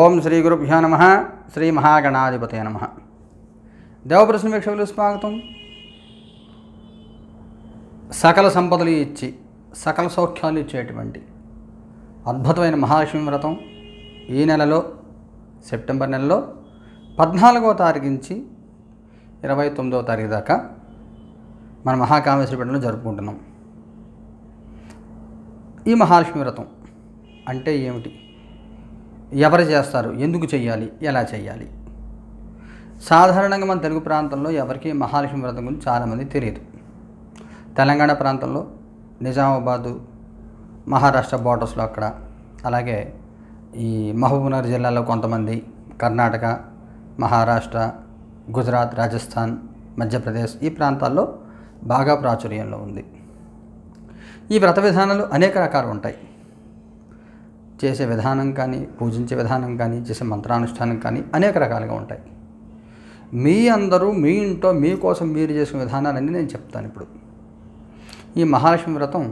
ఓం శ్రీ గురుభ్యో నమ శ్రీ మహాగణాధిపతే నమ దేవప్రశ్న వీక్షకులు స్వాగతం సకల సంపదలు ఇచ్చి సకల సౌఖ్యాలు ఇచ్చేటువంటి అద్భుతమైన మహాలక్ష్మి వ్రతం ఈ నెలలో సెప్టెంబర్ నెలలో పద్నాలుగో తారీఖు నుంచి ఇరవై తొమ్మిదో తారీఖు దాకా మన మహాకామేశ్వరపేటలో జరుపుకుంటున్నాం ఈ మహాలక్ష్మి వ్రతం అంటే ఏమిటి ఎవరు చేస్తారు ఎందుకు చేయాలి ఎలా చేయాలి సాధారణంగా మన తెలుగు ప్రాంతంలో ఎవరికి మహాలక్ష్మి వ్రతం గురించి చాలామంది తెలియదు తెలంగాణ ప్రాంతంలో నిజామాబాదు మహారాష్ట్ర బార్డర్స్లో అక్కడ అలాగే ఈ మహబూబ్నగర్ జిల్లాలో కొంతమంది కర్ణాటక మహారాష్ట్ర గుజరాత్ రాజస్థాన్ మధ్యప్రదేశ్ ఈ ప్రాంతాల్లో బాగా ప్రాచుర్యంలో ఉంది ఈ వ్రత విధానాలు అనేక రకాలు ఉంటాయి చేసే విధానం కానీ పూజించే విధానం కానీ చేసే మంత్రానుష్ఠానం కానీ అనేక రకాలుగా ఉంటాయి మీ అందరూ మీ ఇంట్లో మీకోసం మీరు చేసిన విధానాలన్నీ నేను చెప్తాను ఇప్పుడు ఈ మహాలక్ష్మి వ్రతం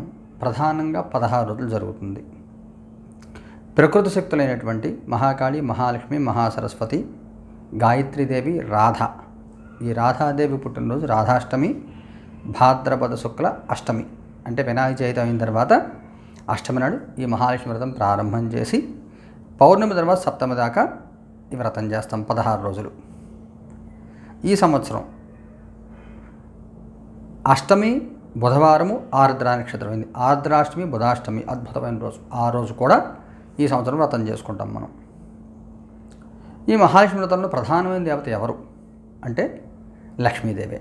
ప్రధానంగా పదహారు రోజులు జరుగుతుంది ప్రకృతి శక్తులైనటువంటి మహాకాళి మహాలక్ష్మి మహాసరస్వతి గాయత్రీదేవి రాధ ఈ రాధాదేవి పుట్టినరోజు రాధాష్టమి భాద్రపద శుక్ల అష్టమి అంటే వినాయక చవితి అయిన తర్వాత అష్టమి నాడు ఈ మహాలక్ష్మి వ్రతం ప్రారంభం చేసి పౌర్ణమి తర్వాత సప్తమి దాకా ఈ వ్రతం చేస్తాం పదహారు రోజులు ఈ సంవత్సరం అష్టమి బుధవారము ఆర్ద్రా నక్షత్రం అయింది ఆర్ద్రాష్టమి బుధాష్టమి అద్భుతమైన రోజు ఆ రోజు కూడా ఈ సంవత్సరం వ్రతం చేసుకుంటాం మనం ఈ మహాలక్ష్మి వ్రతంలో ప్రధానమైన దేవత ఎవరు అంటే లక్ష్మీదేవే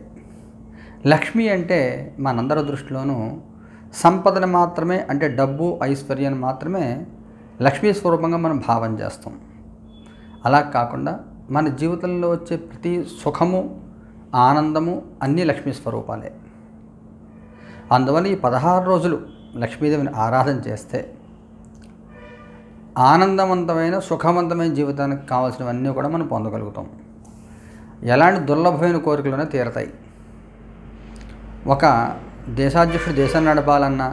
లక్ష్మి అంటే మనందరి దృష్టిలోనూ సంపదని మాత్రమే అంటే డబ్బు ఐశ్వర్యాన్ని మాత్రమే లక్ష్మీ స్వరూపంగా మనం భావం చేస్తాం అలా కాకుండా మన జీవితంలో వచ్చే ప్రతి సుఖము ఆనందము అన్నీ లక్ష్మీ స్వరూపాలే అందువల్ల ఈ పదహారు రోజులు లక్ష్మీదేవిని ఆరాధన చేస్తే ఆనందవంతమైన సుఖవంతమైన జీవితానికి కావాల్సినవన్నీ కూడా మనం పొందగలుగుతాం ఎలాంటి దుర్లభమైన కోరికలు తీరతాయి ఒక దేశాధ్యక్షుడు దేశాన్ని నడపాలన్నా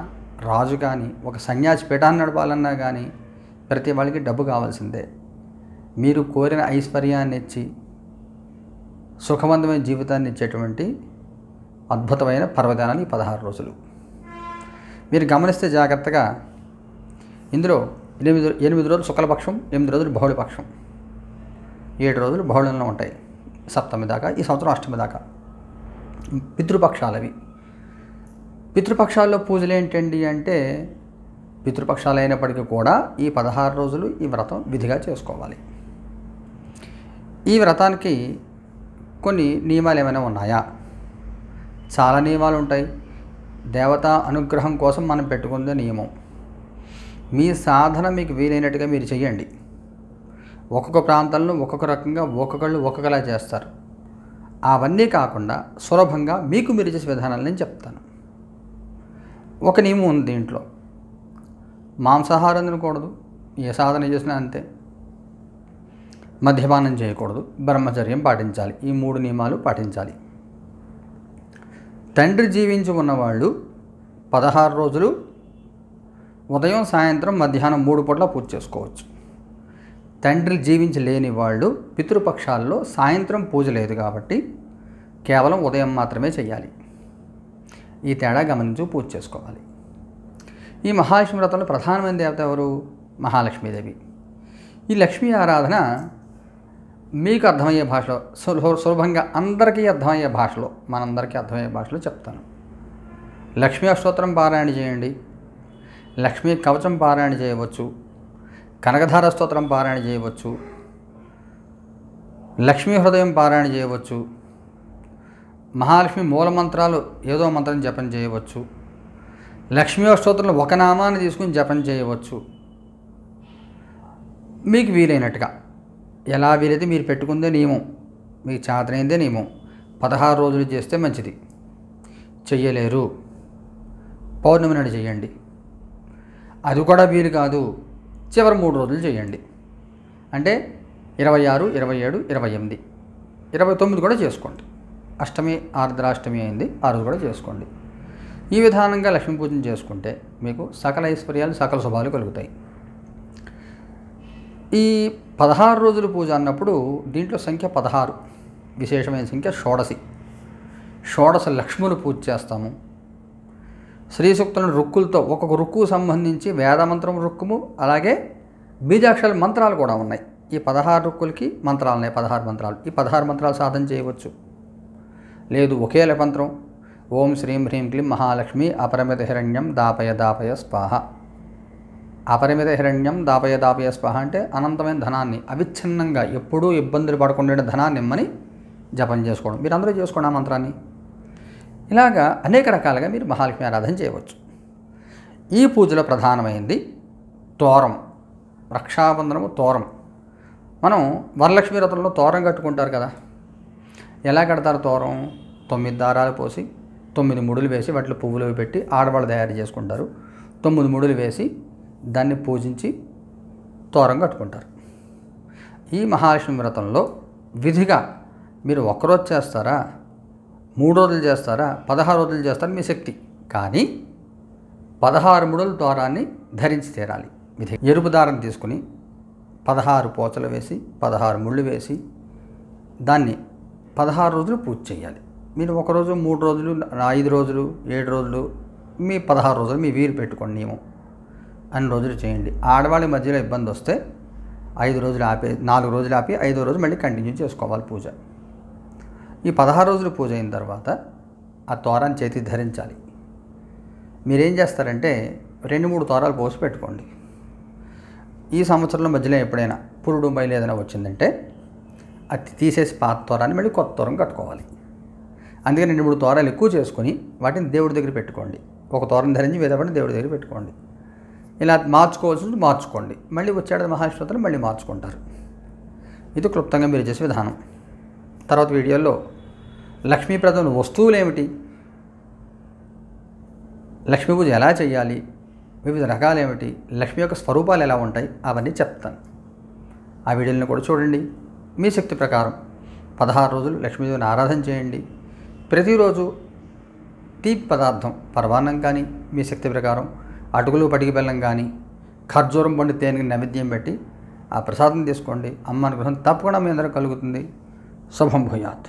రాజు కానీ ఒక సన్యాసి పీఠాన్ని నడపాలన్నా కానీ ప్రతి వాళ్ళకి డబ్బు కావాల్సిందే మీరు కోరిన ఐశ్వర్యాన్ని ఇచ్చి సుఖవంతమైన జీవితాన్ని ఇచ్చేటువంటి అద్భుతమైన పర్వదానాలు ఈ పదహారు రోజులు మీరు గమనిస్తే జాగ్రత్తగా ఇందులో ఎనిమిది ఎనిమిది రోజులు శుక్లపక్షం ఎనిమిది రోజులు బహుళపక్షం ఏడు రోజులు బహుళంలో ఉంటాయి సప్తమి దాకా ఈ సంవత్సరం అష్టమి దాకా పితృపక్షాలవి పితృపక్షాల్లో పూజలు ఏంటండి అంటే పితృపక్షాలు అయినప్పటికీ కూడా ఈ పదహారు రోజులు ఈ వ్రతం విధిగా చేసుకోవాలి ఈ వ్రతానికి కొన్ని నియమాలు ఏమైనా ఉన్నాయా చాలా నియమాలు ఉంటాయి దేవతా అనుగ్రహం కోసం మనం పెట్టుకునే నియమం మీ సాధన మీకు వీలైనట్టుగా మీరు చేయండి ఒక్కొక్క ప్రాంతంలో ఒక్కొక్క రకంగా ఒక్కొక్కళ్ళు ఒక్కొక్కలా చేస్తారు అవన్నీ కాకుండా సులభంగా మీకు మీరు చేసే విధానాలు నేను చెప్తాను ఒక నియమం ఉంది దీంట్లో మాంసాహారం తినకూడదు ఏ సాధన చేసినా అంతే మద్యపానం చేయకూడదు బ్రహ్మచర్యం పాటించాలి ఈ మూడు నియమాలు పాటించాలి తండ్రి జీవించి ఉన్నవాళ్ళు పదహారు రోజులు ఉదయం సాయంత్రం మధ్యాహ్నం మూడు పూట్ల పూజ చేసుకోవచ్చు తండ్రి జీవించి లేని వాళ్ళు పితృపక్షాల్లో సాయంత్రం పూజ లేదు కాబట్టి కేవలం ఉదయం మాత్రమే చేయాలి ఈ తేడా గమనించి పూజ చేసుకోవాలి ఈ మహాలక్ష్మి వ్రతంలో ప్రధానమైన దేవత ఎవరు మహాలక్ష్మీదేవి ఈ లక్ష్మీ ఆరాధన మీకు అర్థమయ్యే భాషలో సులభంగా అందరికీ అర్థమయ్యే భాషలో మనందరికీ అర్థమయ్యే భాషలో చెప్తాను లక్ష్మీ అష్టోత్తరం పారాయణ చేయండి లక్ష్మీ కవచం పారాయణ చేయవచ్చు కనకధార స్తోత్రం పారాయణ చేయవచ్చు లక్ష్మీ హృదయం పారాయణ చేయవచ్చు మహాలక్ష్మి మూల మంత్రాలు ఏదో మంత్రం జపం చేయవచ్చు లక్ష్మీ స్తోత్రంలో ఒక నామాన్ని తీసుకుని జపం చేయవచ్చు మీకు వీలైనట్టుగా ఎలా వీలైతే మీరు పెట్టుకుందే నియమం మీకు చేతనైందే నియమం పదహారు రోజులు చేస్తే మంచిది చెయ్యలేరు పౌర్ణమి నాడు చేయండి అది కూడా వీలు కాదు చివరి మూడు రోజులు చేయండి అంటే ఇరవై ఆరు ఇరవై ఏడు ఇరవై ఎనిమిది ఇరవై తొమ్మిది కూడా చేసుకోండి అష్టమి ఆర్ద్రాష్టమి అయింది ఆ రోజు కూడా చేసుకోండి ఈ విధానంగా లక్ష్మీ పూజను చేసుకుంటే మీకు సకల ఐశ్వర్యాలు సకల శుభాలు కలుగుతాయి ఈ పదహారు రోజుల పూజ అన్నప్పుడు దీంట్లో సంఖ్య పదహారు విశేషమైన సంఖ్య షోడసి షోడశ లక్ష్మును పూజ చేస్తాము శ్రీసూక్తులను రుక్కులతో ఒక్కొక్క రుక్కు సంబంధించి వేదమంత్రం రుక్కుము అలాగే బీజాక్షల మంత్రాలు కూడా ఉన్నాయి ఈ పదహారు రుక్కులకి మంత్రాలు ఉన్నాయి పదహారు మంత్రాలు ఈ పదహారు మంత్రాలు సాధన చేయవచ్చు లేదు ఒకే లపంత్రం ఓం శ్రీం హ్రీం క్లీం మహాలక్ష్మి అపరిమిత హిరణ్యం దాపయ దాపయ స్వాహ అపరిమిత హిరణ్యం దాపయ దాపయ స్వాహ అంటే అనంతమైన ధనాన్ని అవిచ్ఛిన్నంగా ఎప్పుడూ ఇబ్బందులు పడకుండా ధనాన్ని ఇమ్మని జపం చేసుకోవడం మీరు అందరూ చేసుకోండి ఆ మంత్రాన్ని ఇలాగా అనేక రకాలుగా మీరు మహాలక్ష్మి ఆరాధన చేయవచ్చు ఈ పూజలో ప్రధానమైంది తోరం రక్షాబంధనము తోరం మనం వరలక్ష్మి రథంలో తోరం కట్టుకుంటారు కదా ఎలా కడతారు తోరం తొమ్మిది దారాలు పోసి తొమ్మిది ముడులు వేసి వాటిలో పువ్వులు పెట్టి ఆడవాళ్ళు తయారు చేసుకుంటారు తొమ్మిది ముడులు వేసి దాన్ని పూజించి తోరం కట్టుకుంటారు ఈ మహాలక్ష్మి వ్రతంలో విధిగా మీరు ఒక్కరోజు చేస్తారా మూడు రోజులు చేస్తారా పదహారు రోజులు చేస్తారా మీ శక్తి కానీ పదహారు ముడుల తోరాన్ని ధరించి తీరాలి విధి ఎరుపు దారం తీసుకుని పదహారు పోచలు వేసి పదహారు ముళ్ళు వేసి దాన్ని పదహారు రోజులు పూజ చేయాలి మీరు ఒకరోజు మూడు రోజులు ఐదు రోజులు ఏడు రోజులు మీ పదహారు రోజులు మీ వీలు పెట్టుకోండి నియమం అన్ని రోజులు చేయండి ఆడవాళ్ళ మధ్యలో ఇబ్బంది వస్తే ఐదు రోజులు ఆపే నాలుగు రోజులు ఆపి ఐదో రోజు మళ్ళీ కంటిన్యూ చేసుకోవాలి పూజ ఈ పదహారు రోజులు పూజ అయిన తర్వాత ఆ తోరాన్ని చేతి ధరించాలి మీరేం చేస్తారంటే రెండు మూడు తోరాలు పోసి పెట్టుకోండి ఈ సంవత్సరంలో మధ్యలో ఎప్పుడైనా పురుడు మైలు ఏదైనా వచ్చిందంటే అది తీసేసి పాత తోరాన్ని మళ్ళీ కొత్త తోరం కట్టుకోవాలి అందుకని రెండు మూడు తోరాలు ఎక్కువ చేసుకుని వాటిని దేవుడి దగ్గర పెట్టుకోండి ఒక తోరం ధరించి వేదపడిని దేవుడి దగ్గర పెట్టుకోండి ఇలా మార్చుకోవాల్సింది మార్చుకోండి మళ్ళీ వచ్చాడు మహాశ్వతలు మళ్ళీ మార్చుకుంటారు ఇది క్లుప్తంగా మీరు చేసే విధానం తర్వాత వీడియోలో లక్ష్మీప్రదం వస్తువులు ఏమిటి లక్ష్మీ పూజ ఎలా చేయాలి వివిధ రకాలు ఏమిటి లక్ష్మి యొక్క స్వరూపాలు ఎలా ఉంటాయి అవన్నీ చెప్తాను ఆ వీడియోలను కూడా చూడండి మీ శక్తి ప్రకారం పదహారు రోజులు లక్ష్మీదేవిని ఆరాధన చేయండి ప్రతిరోజు తీపి పదార్థం పరమాన్నం కానీ మీ శక్తి ప్రకారం అటుకులు పడికి బెల్లం కానీ ఖర్జూరం పండు తేనెకి నైవేద్యం పెట్టి ఆ ప్రసాదం తీసుకోండి అమ్మ అనుగ్రహం తప్పకుండా మీ అందరూ కలుగుతుంది శుభం భూయాత్